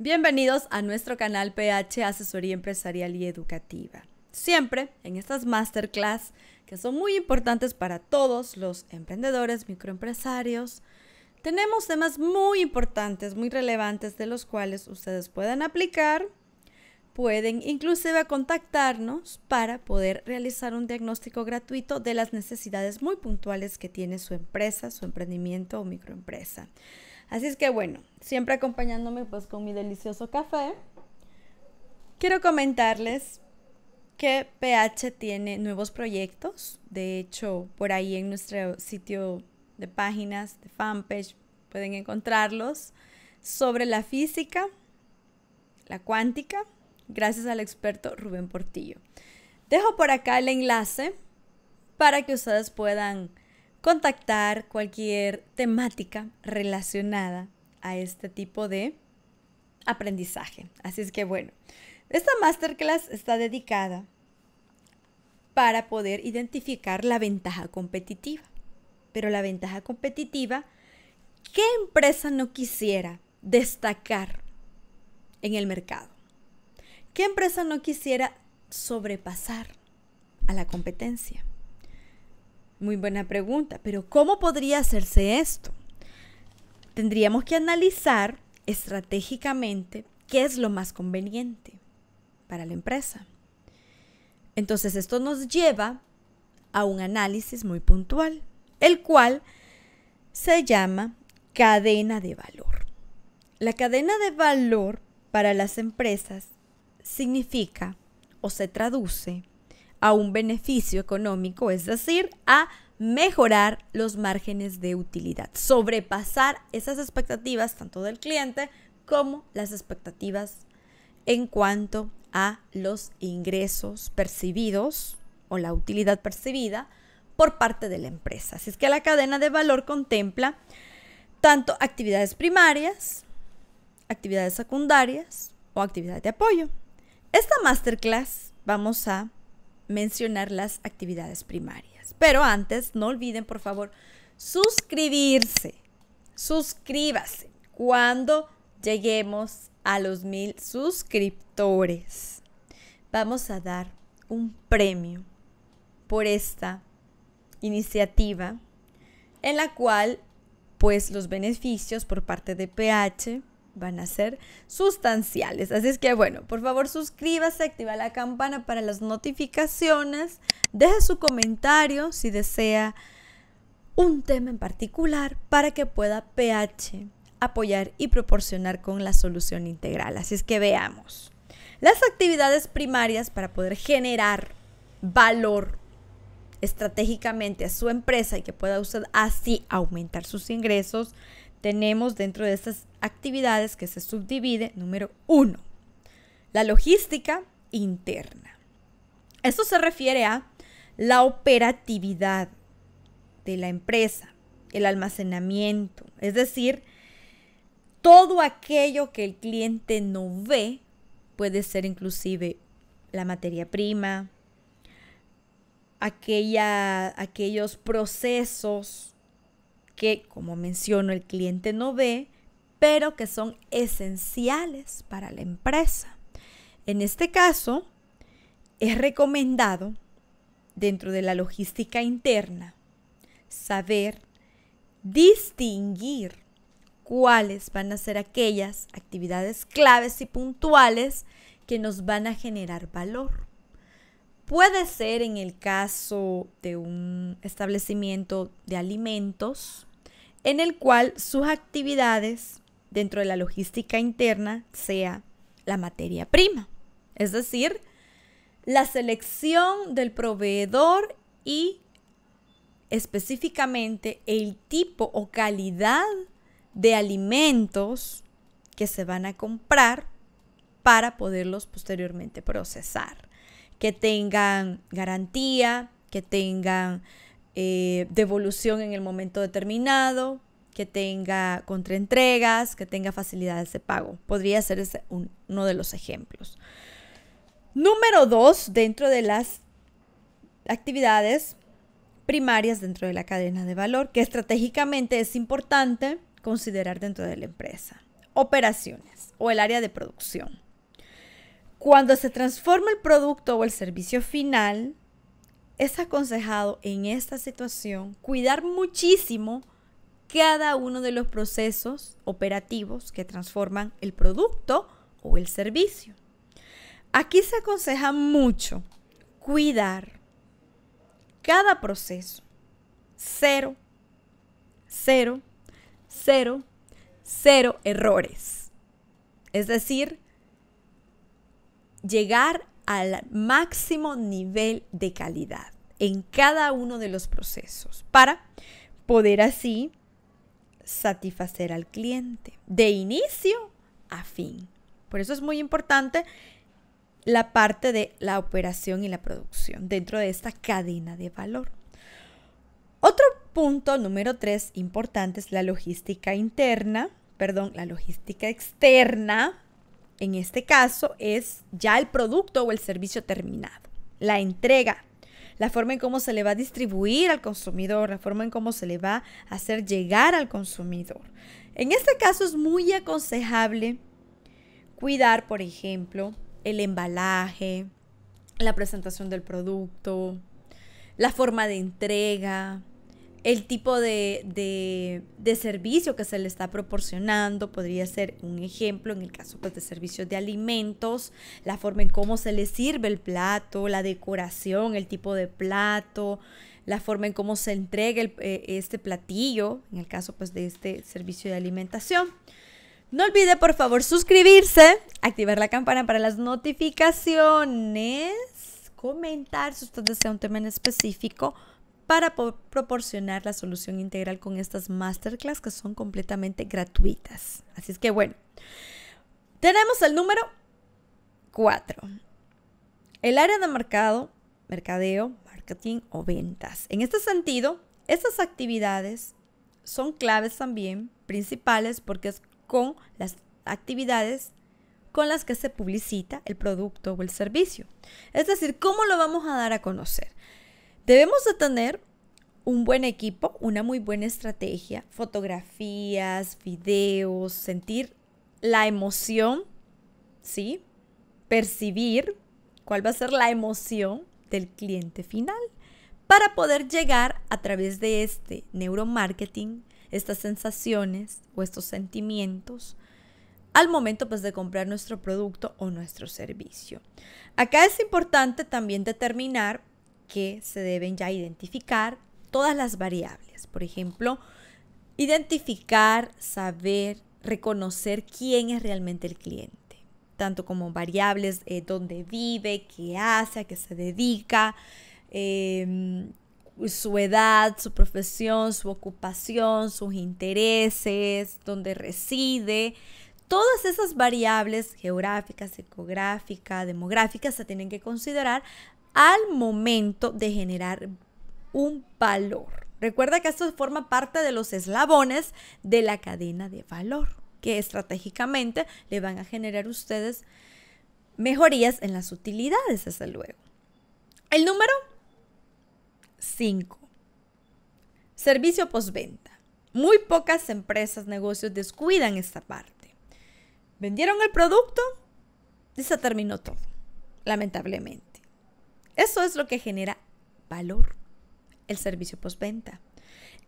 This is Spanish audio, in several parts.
Bienvenidos a nuestro canal PH Asesoría Empresarial y Educativa. Siempre en estas masterclass que son muy importantes para todos los emprendedores, microempresarios, tenemos temas muy importantes, muy relevantes de los cuales ustedes pueden aplicar, pueden inclusive contactarnos para poder realizar un diagnóstico gratuito de las necesidades muy puntuales que tiene su empresa, su emprendimiento o microempresa. Así es que bueno, siempre acompañándome pues con mi delicioso café, quiero comentarles que PH tiene nuevos proyectos. De hecho, por ahí en nuestro sitio de páginas, de fanpage, pueden encontrarlos sobre la física, la cuántica, gracias al experto Rubén Portillo. Dejo por acá el enlace para que ustedes puedan contactar cualquier temática relacionada a este tipo de aprendizaje. Así es que bueno, esta masterclass está dedicada para poder identificar la ventaja competitiva. Pero la ventaja competitiva, ¿qué empresa no quisiera destacar en el mercado? ¿Qué empresa no quisiera sobrepasar a la competencia? Muy buena pregunta, pero ¿cómo podría hacerse esto? Tendríamos que analizar estratégicamente qué es lo más conveniente para la empresa. Entonces esto nos lleva a un análisis muy puntual, el cual se llama cadena de valor. La cadena de valor para las empresas significa o se traduce a un beneficio económico, es decir, a mejorar los márgenes de utilidad, sobrepasar esas expectativas tanto del cliente como las expectativas en cuanto a los ingresos percibidos o la utilidad percibida por parte de la empresa. Así es que la cadena de valor contempla tanto actividades primarias, actividades secundarias o actividades de apoyo. Esta masterclass vamos a mencionar las actividades primarias. Pero antes, no olviden, por favor, suscribirse. Suscríbase cuando lleguemos a los mil suscriptores. Vamos a dar un premio por esta iniciativa en la cual pues los beneficios por parte de PH van a ser sustanciales. Así es que bueno, por favor suscríbase, activa la campana para las notificaciones, Deja su comentario si desea un tema en particular para que pueda PH apoyar y proporcionar con la solución integral. Así es que veamos. Las actividades primarias para poder generar valor estratégicamente a su empresa y que pueda usted así aumentar sus ingresos, tenemos dentro de estas actividades que se subdivide, número uno, la logística interna. Esto se refiere a la operatividad de la empresa, el almacenamiento, es decir, todo aquello que el cliente no ve, puede ser inclusive la materia prima, aquella, aquellos procesos que, como menciono, el cliente no ve, pero que son esenciales para la empresa. En este caso, es recomendado dentro de la logística interna saber distinguir cuáles van a ser aquellas actividades claves y puntuales que nos van a generar valor. Puede ser en el caso de un establecimiento de alimentos, en el cual sus actividades dentro de la logística interna sea la materia prima, es decir, la selección del proveedor y específicamente el tipo o calidad de alimentos que se van a comprar para poderlos posteriormente procesar, que tengan garantía, que tengan eh, devolución en el momento determinado, que tenga contraentregas, que tenga facilidades de pago. Podría ser uno de los ejemplos. Número dos, dentro de las actividades primarias dentro de la cadena de valor, que estratégicamente es importante considerar dentro de la empresa. Operaciones o el área de producción. Cuando se transforma el producto o el servicio final, es aconsejado en esta situación cuidar muchísimo cada uno de los procesos operativos que transforman el producto o el servicio. Aquí se aconseja mucho cuidar cada proceso. Cero, cero, cero, cero errores. Es decir, llegar al máximo nivel de calidad en cada uno de los procesos para poder así satisfacer al cliente de inicio a fin. Por eso es muy importante la parte de la operación y la producción dentro de esta cadena de valor. Otro punto número tres importante es la logística interna, perdón, la logística externa, en este caso es ya el producto o el servicio terminado, la entrega, la forma en cómo se le va a distribuir al consumidor, la forma en cómo se le va a hacer llegar al consumidor. En este caso es muy aconsejable cuidar, por ejemplo, el embalaje, la presentación del producto, la forma de entrega, el tipo de, servicio que se le está proporcionando, podría ser un ejemplo en el caso pues, de servicios de alimentos, la forma en cómo se le sirve el plato, la decoración, el tipo de plato, la forma en cómo se entrega eh, este platillo, en el caso pues, de este servicio de alimentación. No olvide por favor suscribirse, activar la campana para las notificaciones, comentar si usted desea un tema en específico para proporcionar la solución integral con estas masterclass que son completamente gratuitas. Así es que bueno, tenemos el número 4. El área de mercado, mercadeo, marketing o ventas. En este sentido, estas actividades son claves también, principales, porque es con las actividades con las que se publicita el producto o el servicio. Es decir, cómo lo vamos a dar a conocer. Debemos de tener un buen equipo, una muy buena estrategia, fotografías, videos, sentir la emoción, ¿sí? Percibir cuál va a ser la emoción del cliente final para poder llegar a través de este neuromarketing, estas sensaciones o estos sentimientos al momento pues de comprar nuestro producto o nuestro servicio. Acá es importante también determinar que se deben ya identificar todas las variables. Por ejemplo, identificar, saber, reconocer quién es realmente el cliente, tanto como variables, eh, dónde vive, qué hace, a qué se dedica, em, su edad, su profesión, su ocupación, sus intereses, dónde reside. Todas esas variables geográficas, ecográficas, demográficas se tienen que considerar al momento de generar un valor. Recuerda que esto forma parte de los eslabones de la cadena de valor, que estratégicamente le van a generar ustedes mejorías en las utilidades, desde luego. El número 5. Servicio postventa. Muy pocas empresas, negocios descuidan esta parte. Vendieron el producto y se terminó todo, lamentablemente. Eso es lo que genera valor, el servicio postventa.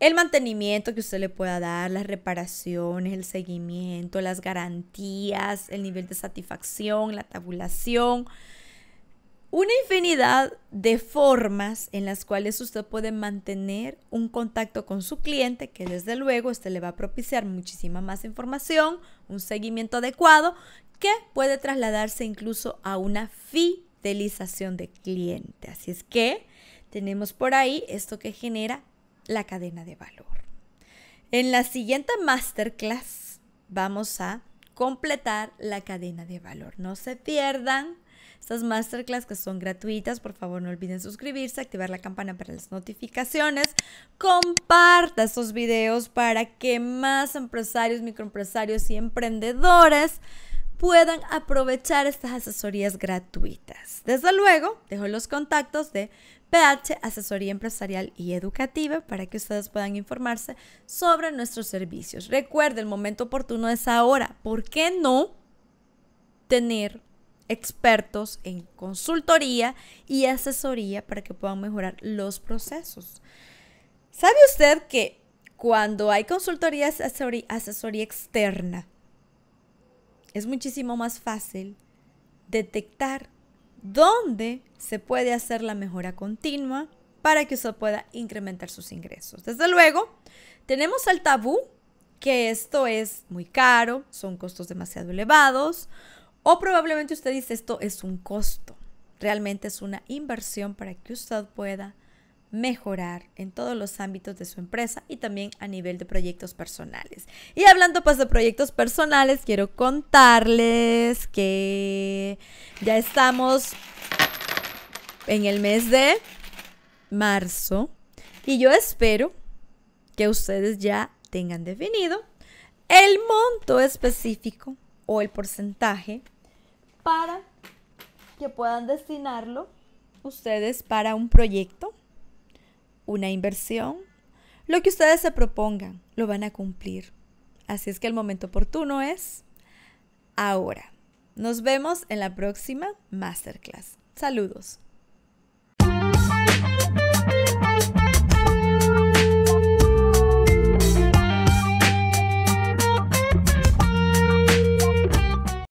El mantenimiento que usted le pueda dar, las reparaciones, el seguimiento, las garantías, el nivel de satisfacción, la tabulación. Una infinidad de formas en las cuales usted puede mantener un contacto con su cliente, que desde luego este le va a propiciar muchísima más información, un seguimiento adecuado, que puede trasladarse incluso a una fi de cliente. Así es que tenemos por ahí esto que genera la cadena de valor. En la siguiente masterclass vamos a completar la cadena de valor. No se pierdan estas masterclass que son gratuitas. Por favor, no olviden suscribirse, activar la campana para las notificaciones. Comparta estos videos para que más empresarios, microempresarios y emprendedores puedan aprovechar estas asesorías gratuitas. Desde luego, dejo los contactos de PH Asesoría Empresarial y Educativa para que ustedes puedan informarse sobre nuestros servicios. Recuerde, el momento oportuno es ahora. ¿Por qué no tener expertos en consultoría y asesoría para que puedan mejorar los procesos? ¿Sabe usted que cuando hay consultoría asesoría externa, es muchísimo más fácil detectar dónde se puede hacer la mejora continua para que usted pueda incrementar sus ingresos. Desde luego, tenemos el tabú, que esto es muy caro, son costos demasiado elevados, o probablemente usted dice esto es un costo, realmente es una inversión para que usted pueda mejorar en todos los ámbitos de su empresa y también a nivel de proyectos personales. Y hablando pues de proyectos personales, quiero contarles que ya estamos en el mes de marzo y yo espero que ustedes ya tengan definido el monto específico o el porcentaje para que puedan destinarlo ustedes para un proyecto una inversión, lo que ustedes se propongan lo van a cumplir. Así es que el momento oportuno es ahora. Nos vemos en la próxima masterclass. Saludos.